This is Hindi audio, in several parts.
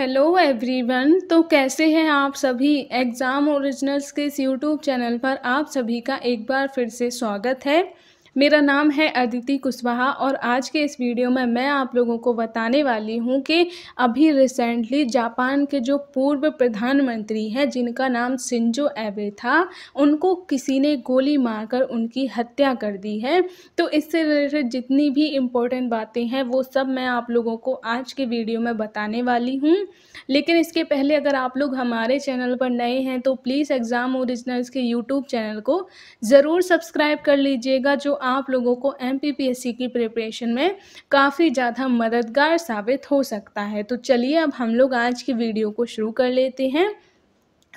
हेलो एवरीवन तो कैसे हैं आप सभी एग्ज़ाम ओरिजिनल्स के इस यूट्यूब चैनल पर आप सभी का एक बार फिर से स्वागत है मेरा नाम है अदिति कुशवाहा और आज के इस वीडियो में मैं आप लोगों को बताने वाली हूँ कि अभी रिसेंटली जापान के जो पूर्व प्रधानमंत्री हैं जिनका नाम सिंजो एबे था उनको किसी ने गोली मारकर उनकी हत्या कर दी है तो इससे रिलेटेड जितनी भी इम्पोर्टेंट बातें हैं वो सब मैं आप लोगों को आज के वीडियो में बताने वाली हूँ लेकिन इसके पहले अगर आप लोग हमारे चैनल पर नए हैं तो प्लीज़ एग्ज़ाम ओरिजिनल्स के यूट्यूब चैनल को ज़रूर सब्सक्राइब कर लीजिएगा जो आप लोगों को एम की प्रिपरेशन में काफ़ी ज़्यादा मददगार साबित हो सकता है तो चलिए अब हम लोग आज की वीडियो को शुरू कर लेते हैं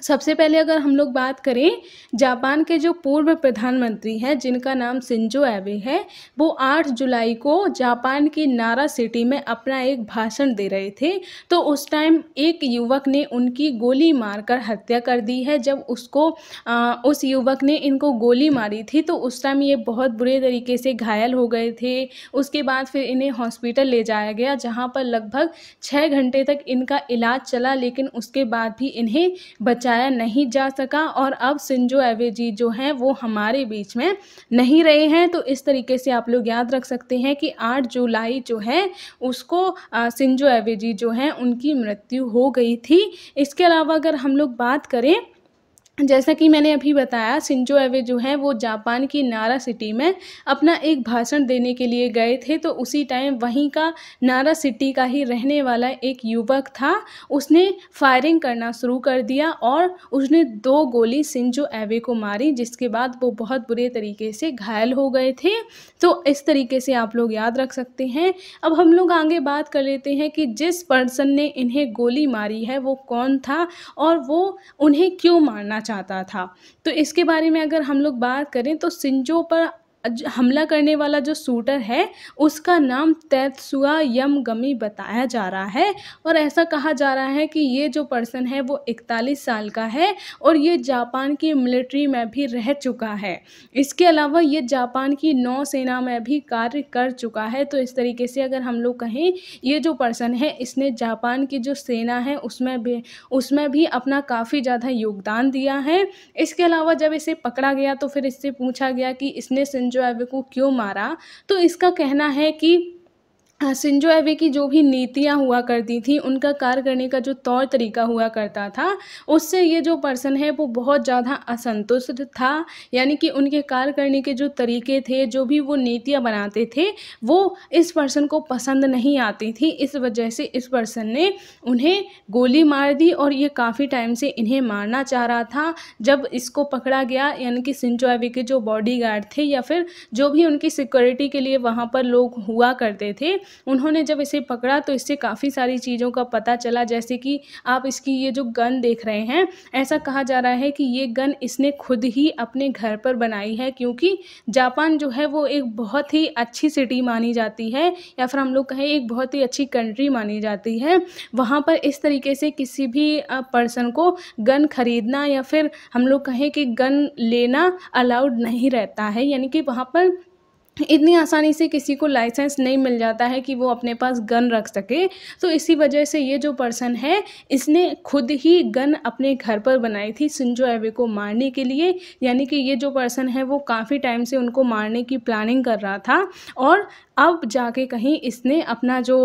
सबसे पहले अगर हम लोग बात करें जापान के जो पूर्व प्रधानमंत्री हैं जिनका नाम सिंजो एवे है वो 8 जुलाई को जापान की नारा सिटी में अपना एक भाषण दे रहे थे तो उस टाइम एक युवक ने उनकी गोली मारकर हत्या कर दी है जब उसको आ, उस युवक ने इनको गोली मारी थी तो उस टाइम ये बहुत बुरे तरीके से घायल हो गए थे उसके बाद फिर इन्हें हॉस्पिटल ले जाया गया जहाँ पर लगभग छः घंटे तक इनका इलाज चला लेकिन उसके बाद भी इन्हें बचा बचाया नहीं जा सका और अब सिंजो एवे जी जो हैं वो हमारे बीच में नहीं रहे हैं तो इस तरीके से आप लोग याद रख सकते हैं कि 8 जुलाई जो है उसको सिंजो एवे जी जो हैं उनकी मृत्यु हो गई थी इसके अलावा अगर हम लोग बात करें जैसा कि मैंने अभी बताया सिंजो एवे जो हैं वो जापान की नारा सिटी में अपना एक भाषण देने के लिए गए थे तो उसी टाइम वहीं का नारा सिटी का ही रहने वाला एक युवक था उसने फायरिंग करना शुरू कर दिया और उसने दो गोली सिंजो एवे को मारी जिसके बाद वो बहुत बुरे तरीके से घायल हो गए थे तो इस तरीके से आप लोग याद रख सकते हैं अब हम लोग आगे बात कर लेते हैं कि जिस पर्सन ने इन्हें गोली मारी है वो कौन था और वो उन्हें क्यों मारना चाहता था तो इसके बारे में अगर हम लोग बात करें तो सिंजो पर हमला करने वाला जो शूटर है उसका नाम तैतसुआ यमगमी बताया जा रहा है और ऐसा कहा जा रहा है कि ये जो पर्सन है वो 41 साल का है और ये जापान की मिलिट्री में भी रह चुका है इसके अलावा ये जापान की नौसेना में भी कार्य कर चुका है तो इस तरीके से अगर हम लोग कहें ये जो पर्सन है इसने जापान की जो सेना है उसमें भी उसमें भी अपना काफ़ी ज़्यादा योगदान दिया है इसके अलावा जब इसे पकड़ा गया तो फिर इससे पूछा गया कि इसने जो है को क्यों मारा तो इसका कहना है कि सिंजो एवे की जो भी नीतियाँ हुआ करती थी उनका कार्य करने का जो तौर तरीका हुआ करता था उससे ये जो पर्सन है वो बहुत ज़्यादा असंतुष्ट था यानी कि उनके कार्य करने के जो तरीके थे जो भी वो नीतियाँ बनाते थे वो इस पर्सन को पसंद नहीं आती थी इस वजह से इस पर्सन ने उन्हें गोली मार दी और ये काफ़ी टाइम से इन्हें मारना चाह रहा था जब इसको पकड़ा गया यानी कि सिंजो एवे के जो बॉडी थे या फिर जो भी उनकी सिक्योरिटी के लिए वहाँ पर लोग हुआ करते थे उन्होंने जब इसे पकड़ा तो इससे काफ़ी सारी चीज़ों का पता चला जैसे कि आप इसकी ये जो गन देख रहे हैं ऐसा कहा जा रहा है कि ये गन इसने खुद ही अपने घर पर बनाई है क्योंकि जापान जो है वो एक बहुत ही अच्छी सिटी मानी जाती है या फिर हम लोग कहें एक बहुत ही अच्छी कंट्री मानी जाती है वहाँ पर इस तरीके से किसी भी पर्सन को गन खरीदना या फिर हम लोग कहें कि गन लेना अलाउड नहीं रहता है यानी कि वहाँ पर इतनी आसानी से किसी को लाइसेंस नहीं मिल जाता है कि वो अपने पास गन रख सके तो इसी वजह से ये जो पर्सन है इसने खुद ही गन अपने घर पर बनाई थी सिंजो एवे को मारने के लिए यानी कि ये जो पर्सन है वो काफ़ी टाइम से उनको मारने की प्लानिंग कर रहा था और अब जाके कहीं इसने अपना जो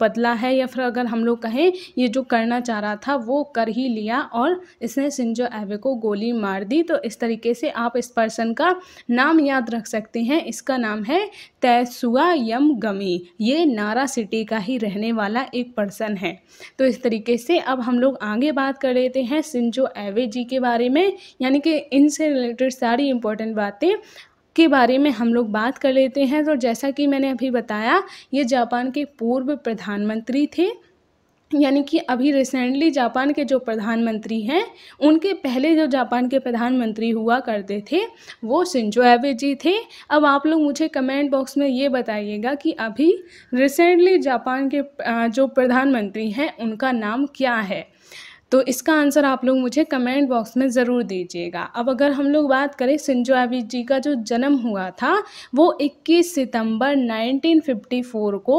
बदला है या फिर अगर हम लोग कहें ये जो करना चाह रहा था वो कर ही लिया और इसने सिंजो एवे को गोली मार दी तो इस तरीके से आप इस पर्सन का नाम याद रख सकते हैं इसका नाम नाम है तैसुआ यम गमी ये नारा सिटी का ही रहने वाला एक पर्सन है तो इस तरीके से अब हम लोग आगे बात कर लेते हैं सिंजो एवे जी के बारे में यानी कि इनसे रिलेटेड सारी इंपॉर्टेंट बातें के बारे में हम लोग बात कर लेते हैं तो जैसा कि मैंने अभी बताया ये जापान के पूर्व प्रधानमंत्री थे यानी कि अभी रिसेंटली जापान के जो प्रधानमंत्री हैं उनके पहले जो जापान के प्रधानमंत्री हुआ करते थे वो सिंजो एबे जी थे अब आप लोग मुझे कमेंट बॉक्स में ये बताइएगा कि अभी रिसेंटली जापान के जो प्रधानमंत्री हैं उनका नाम क्या है तो इसका आंसर आप लोग मुझे कमेंट बॉक्स में ज़रूर दीजिएगा अब अगर हम लोग बात करें सिंजो एबी जी का जो जन्म हुआ था वो 21 सितंबर 1954 को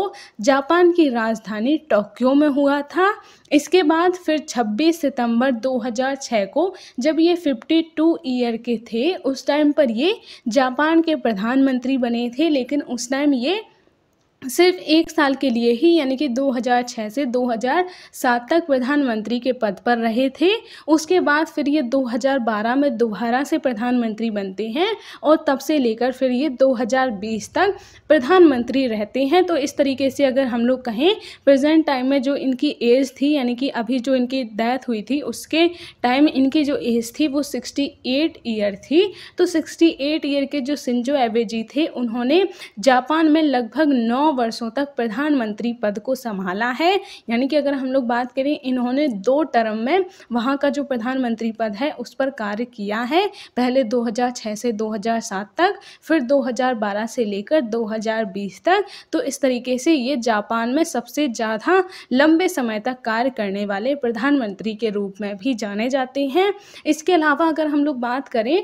जापान की राजधानी टोक्यो में हुआ था इसके बाद फिर 26 सितंबर 2006 को जब ये 52 ईयर के थे उस टाइम पर ये जापान के प्रधानमंत्री बने थे लेकिन उस टाइम ये सिर्फ एक साल के लिए ही यानी कि 2006 से 2007 तक प्रधानमंत्री के पद पर रहे थे उसके बाद फिर ये 2012 में दोबारा से प्रधानमंत्री बनते हैं और तब से लेकर फिर ये 2020 तक प्रधानमंत्री रहते हैं तो इस तरीके से अगर हम लोग कहें प्रेजेंट टाइम में जो इनकी एज थी यानी कि अभी जो इनकी डेथ हुई थी उसके टाइम इनकी जो एज थी वो सिक्सटी ईयर थी तो सिक्सटी ईयर के जो सिंजो एबेजी थे उन्होंने जापान में लगभग नौ वर्षों तक प्रधानमंत्री पद को संभाला है यानी कि अगर हम लोग बात करें इन्होंने दो टर्म में वहाँ का जो प्रधानमंत्री पद है उस पर कार्य किया है पहले 2006 से 2007 तक फिर 2012 से लेकर 2020 तक तो इस तरीके से ये जापान में सबसे ज़्यादा लंबे समय तक कार्य करने वाले प्रधानमंत्री के रूप में भी जाने जाते हैं इसके अलावा अगर हम लोग बात करें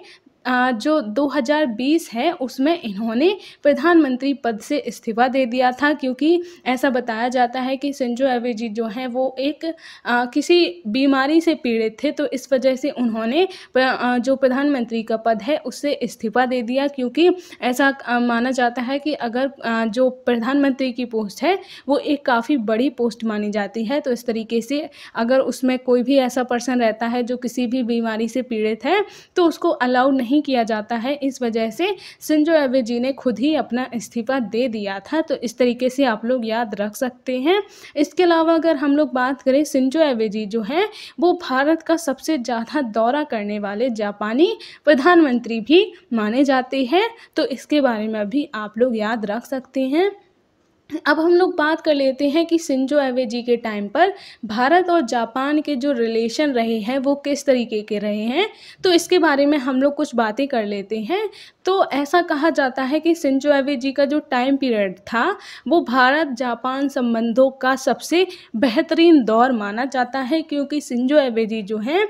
जो 2020 है उसमें इन्होंने प्रधानमंत्री पद से इस्तीफा दे दिया था क्योंकि ऐसा बताया जाता है कि सिंजो एवे जी जो हैं वो एक आ, किसी बीमारी से पीड़ित थे तो इस वजह से उन्होंने प्र, जो प्रधानमंत्री का पद है उससे इस्तीफा दे दिया क्योंकि ऐसा आ, माना जाता है कि अगर आ, जो प्रधानमंत्री की पोस्ट है वो एक काफ़ी बड़ी पोस्ट मानी जाती है तो इस तरीके से अगर उसमें कोई भी ऐसा पर्सन रहता है जो किसी भी बीमारी से पीड़ित है तो उसको अलाउड नहीं नहीं किया जाता है इस वजह से सिंजो एवे जी ने खुद ही अपना इस्तीफा दे दिया था तो इस तरीके से आप लोग याद रख सकते हैं इसके अलावा अगर हम लोग बात करें सिंजो एवे जी जो है वो भारत का सबसे ज़्यादा दौरा करने वाले जापानी प्रधानमंत्री भी माने जाते हैं तो इसके बारे में भी आप लोग याद रख सकते हैं अब हम लोग बात कर लेते हैं कि सिंजो एवे जी के टाइम पर भारत और जापान के जो रिलेशन रहे हैं वो किस तरीके के रहे हैं तो इसके बारे में हम लोग कुछ बातें कर लेते हैं तो ऐसा कहा जाता है कि सिंजो एवे जी का जो टाइम पीरियड था वो भारत जापान संबंधों का सबसे बेहतरीन दौर माना जाता है क्योंकि सिंजो एवे जी जो हैं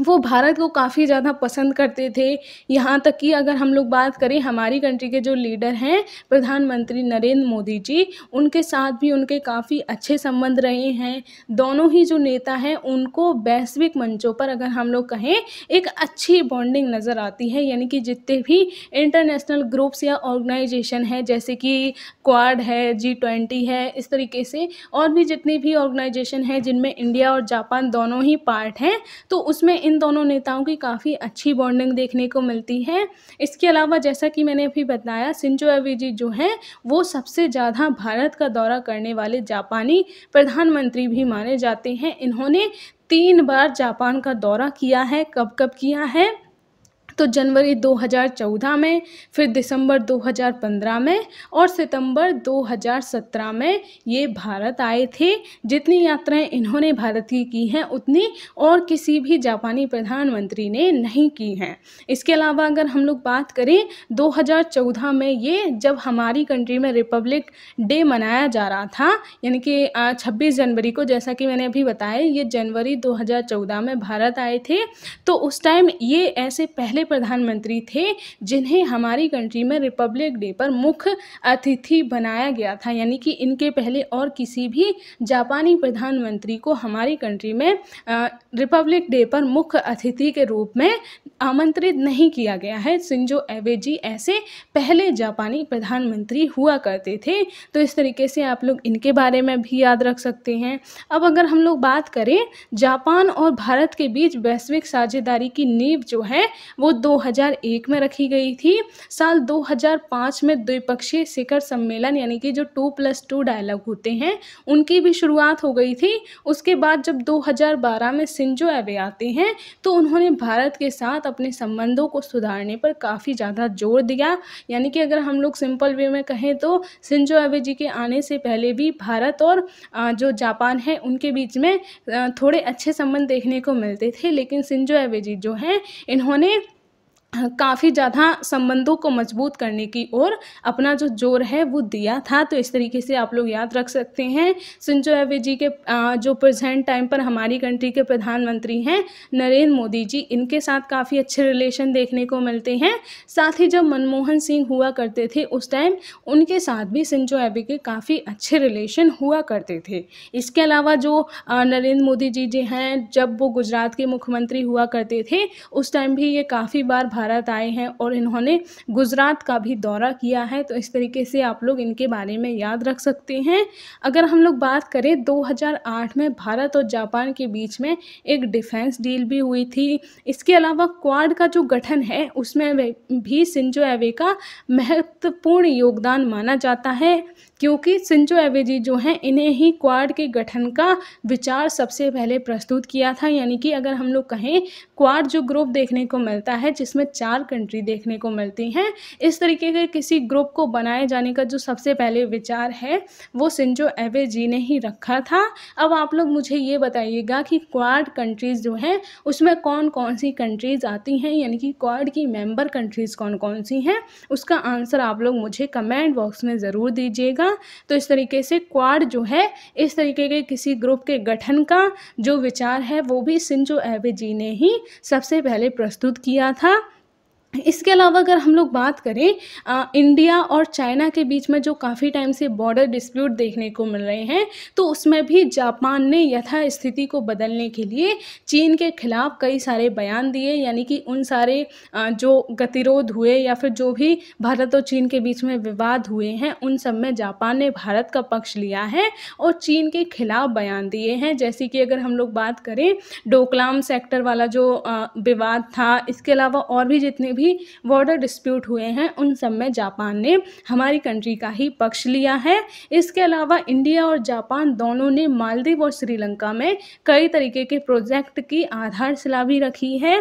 वो भारत को काफ़ी ज़्यादा पसंद करते थे यहाँ तक कि अगर हम लोग बात करें हमारी कंट्री के जो लीडर हैं प्रधानमंत्री नरेंद्र मोदी जी उनके साथ भी उनके काफ़ी अच्छे संबंध रहे हैं दोनों ही जो नेता हैं उनको वैश्विक मंचों पर अगर हम लोग कहें एक अच्छी बॉन्डिंग नज़र आती है यानी कि जितने भी इंटरनेशनल ग्रुप्स या ऑर्गेनाइजेशन है जैसे कि क्वाड है जी ट्वेंटी है इस तरीके से और भी जितनी भी ऑर्गेनाइजेशन है जिनमें इंडिया और जापान दोनों ही पार्ट हैं तो उसमें इन दोनों नेताओं की काफ़ी अच्छी बॉन्डिंग देखने को मिलती है इसके अलावा जैसा कि मैंने अभी बताया सिंजो एबे जी जो हैं वो सबसे ज़्यादा भारत का दौरा करने वाले जापानी प्रधानमंत्री भी माने जाते हैं इन्होंने तीन बार जापान का दौरा किया है कब कब किया है तो जनवरी 2014 में फिर दिसंबर 2015 में और सितंबर 2017 में ये भारत आए थे जितनी यात्राएं इन्होंने भारत की की हैं उतनी और किसी भी जापानी प्रधानमंत्री ने नहीं की हैं इसके अलावा अगर हम लोग बात करें 2014 में ये जब हमारी कंट्री में रिपब्लिक डे मनाया जा रहा था यानी कि 26 जनवरी को जैसा कि मैंने अभी बताया ये जनवरी दो में भारत आए थे तो उस टाइम ये ऐसे पहले पहले प्रधानमंत्री थे जिन्हें हमारी कंट्री में रिपब्लिक डे पर मुख्य अतिथि बनाया गया था यानी कि इनके पहले और किसी भी जापानी प्रधानमंत्री को हमारी कंट्री में रिपब्लिक डे पर मुख्य अतिथि के रूप में आमंत्रित नहीं किया गया है सिंजो एवे जी ऐसे पहले जापानी प्रधानमंत्री हुआ करते थे तो इस तरीके से आप लोग इनके बारे में भी याद रख सकते हैं अब अगर हम लोग बात करें जापान और भारत के बीच वैश्विक साझेदारी की नींव जो है वो 2001 में रखी गई थी साल 2005 में द्विपक्षीय शिखर सम्मेलन यानी कि जो टू प्लस टू डायलॉग होते हैं उनकी भी शुरुआत हो गई थी उसके बाद जब 2012 में सिंजो एवे आते हैं तो उन्होंने भारत के साथ अपने संबंधों को सुधारने पर काफ़ी ज़्यादा जोर दिया यानी कि अगर हम लोग सिंपल वे में कहें तो सिंजो एवे जी के आने से पहले भी भारत और जो जापान है उनके बीच में थोड़े अच्छे संबंध देखने को मिलते थे लेकिन सिंजो एवे जी जो हैं इन्होंने काफ़ी ज़्यादा संबंधों को मजबूत करने की ओर अपना जो जोर है वो दिया था तो इस तरीके से आप लोग याद रख सकते हैं सिंजो एवे जी के जो प्रेजेंट टाइम पर हमारी कंट्री के प्रधानमंत्री हैं नरेंद्र मोदी जी इनके साथ काफ़ी अच्छे रिलेशन देखने को मिलते हैं साथ ही जब मनमोहन सिंह हुआ करते थे उस टाइम उनके साथ भी सिंजो एवे के काफ़ी अच्छे रिलेशन हुआ करते थे इसके अलावा जो नरेंद्र मोदी जी जी हैं जब वो गुजरात के मुख्यमंत्री हुआ करते थे उस टाइम भी ये काफ़ी बार भारत आए हैं और इन्होंने गुजरात का भी दौरा किया है तो इस तरीके से आप लोग इनके बारे में याद रख सकते हैं अगर हम लोग बात करें 2008 में भारत और जापान के बीच में एक डिफेंस डील भी हुई थी इसके अलावा क्वाड का जो गठन है उसमें भी सिंजो एवे का महत्वपूर्ण योगदान माना जाता है क्योंकि सिंचो एवेजी जो हैं इन्हें ही क्वाड के गठन का विचार सबसे पहले प्रस्तुत किया था यानी कि अगर हम लोग कहें क्वाड जो ग्रुप देखने को मिलता है जिसमें चार कंट्री देखने को मिलती हैं इस तरीके के किसी ग्रुप को बनाए जाने का जो सबसे पहले विचार है वो सिंचो एवेजी ने ही रखा था अब आप लोग मुझे ये बताइएगा कि क्वाड कंट्रीज़ जो हैं उसमें कौन कौन सी कंट्रीज़ आती हैं यानी कि क्वाड की मेम्बर कंट्रीज़ कौन कौन सी हैं उसका आंसर आप लोग मुझे कमेंट बॉक्स में ज़रूर दीजिएगा जाएगा तो इस तरीके से क्वाड जो है इस तरीके के किसी ग्रुप के गठन का जो विचार है वो भी एवे जी ने ही सबसे पहले प्रस्तुत किया था इसके अलावा अगर हम लोग बात करें आ, इंडिया और चाइना के बीच में जो काफ़ी टाइम से बॉर्डर डिस्प्यूट देखने को मिल रहे हैं तो उसमें भी जापान ने यथा स्थिति को बदलने के लिए चीन के खिलाफ कई सारे बयान दिए यानी कि उन सारे आ, जो गतिरोध हुए या फिर जो भी भारत और चीन के बीच में विवाद हुए हैं उन सब में जापान ने भारत का पक्ष लिया है और चीन के खिलाफ बयान दिए हैं जैसे कि अगर हम लोग बात करें डोकलाम सेक्टर वाला जो विवाद था इसके अलावा और भी जितने भी भी बॉर्डर डिस्प्यूट हुए हैं उन सब में जापान ने हमारी कंट्री का ही पक्ष लिया है इसके अलावा इंडिया और जापान दोनों ने मालदीव और श्रीलंका में कई तरीके के प्रोजेक्ट की आधारशिला भी रखी है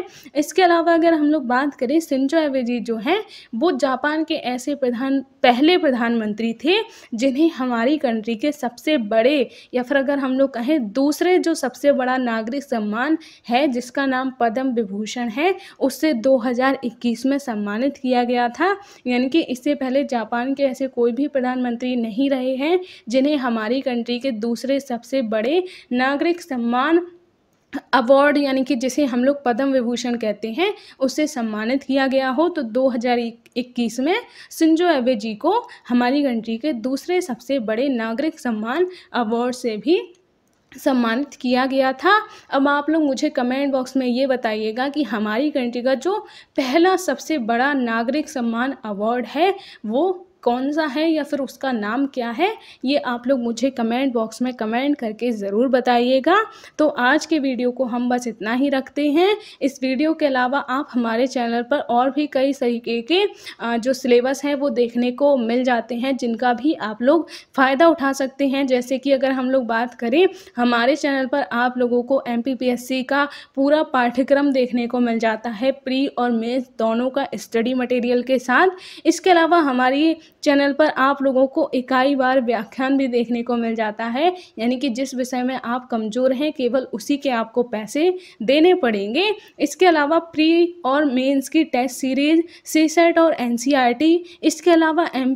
इसके अलावा अगर हम लोग बात करें सिंजो एवेजी जो है वो जापान के ऐसे प्रधान पहले प्रधानमंत्री थे जिन्हें हमारी कंट्री के सबसे बड़े या फिर अगर हम लोग कहें दूसरे जो सबसे बड़ा नागरिक सम्मान है जिसका नाम पद्म विभूषण है उससे 2021 में सम्मानित किया गया था यानी कि इससे पहले जापान के ऐसे कोई भी प्रधानमंत्री नहीं रहे हैं जिन्हें हमारी कंट्री के दूसरे सबसे बड़े नागरिक सम्मान अवार्ड यानी कि जिसे हम लोग पद्म विभूषण कहते हैं उससे सम्मानित किया गया हो तो 2021 में सिंजो एबे जी को हमारी कंट्री के दूसरे सबसे बड़े नागरिक सम्मान अवार्ड से भी सम्मानित किया गया था अब आप लोग मुझे कमेंट बॉक्स में ये बताइएगा कि हमारी कंट्री का जो पहला सबसे बड़ा नागरिक सम्मान अवार्ड है वो कौन सा है या फिर उसका नाम क्या है ये आप लोग मुझे कमेंट बॉक्स में कमेंट करके ज़रूर बताइएगा तो आज के वीडियो को हम बस इतना ही रखते हैं इस वीडियो के अलावा आप हमारे चैनल पर और भी कई तरीके के जो सिलेबस हैं वो देखने को मिल जाते हैं जिनका भी आप लोग फ़ायदा उठा सकते हैं जैसे कि अगर हम लोग बात करें हमारे चैनल पर आप लोगों को एम का पूरा पाठ्यक्रम देखने को मिल जाता है प्री और मेन्स दोनों का स्टडी मटेरियल के साथ इसके अलावा हमारी चैनल पर आप लोगों को इकाई बार व्याख्यान भी देखने को मिल जाता है यानी कि जिस विषय में आप कमज़ोर हैं केवल उसी के आपको पैसे देने पड़ेंगे इसके अलावा प्री और मेंस की टेस्ट सीरीज सी सेट और एन इसके अलावा एम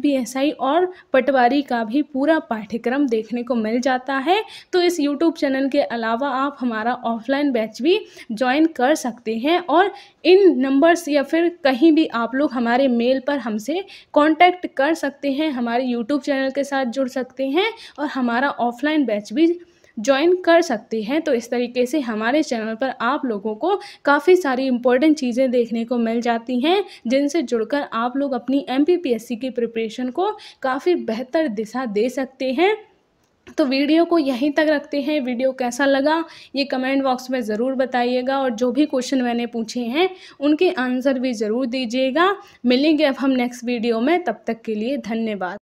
और पटवारी का भी पूरा पाठ्यक्रम देखने को मिल जाता है तो इस यूट्यूब चैनल के अलावा आप हमारा ऑफलाइन बैच भी ज्वाइन कर सकते हैं और इन नंबर्स या फिर कहीं भी आप लोग हमारे मेल पर हमसे कांटेक्ट कर सकते हैं हमारे यूट्यूब चैनल के साथ जुड़ सकते हैं और हमारा ऑफलाइन बैच भी ज्वाइन कर सकते हैं तो इस तरीके से हमारे चैनल पर आप लोगों को काफ़ी सारी इंपॉर्टेंट चीज़ें देखने को मिल जाती हैं जिनसे जुड़कर आप लोग अपनी एम की प्रिपरेशन को काफ़ी बेहतर दिशा दे सकते हैं तो वीडियो को यहीं तक रखते हैं वीडियो कैसा लगा ये कमेंट बॉक्स में ज़रूर बताइएगा और जो भी क्वेश्चन मैंने पूछे हैं उनके आंसर भी ज़रूर दीजिएगा मिलेंगे अब हम नेक्स्ट वीडियो में तब तक के लिए धन्यवाद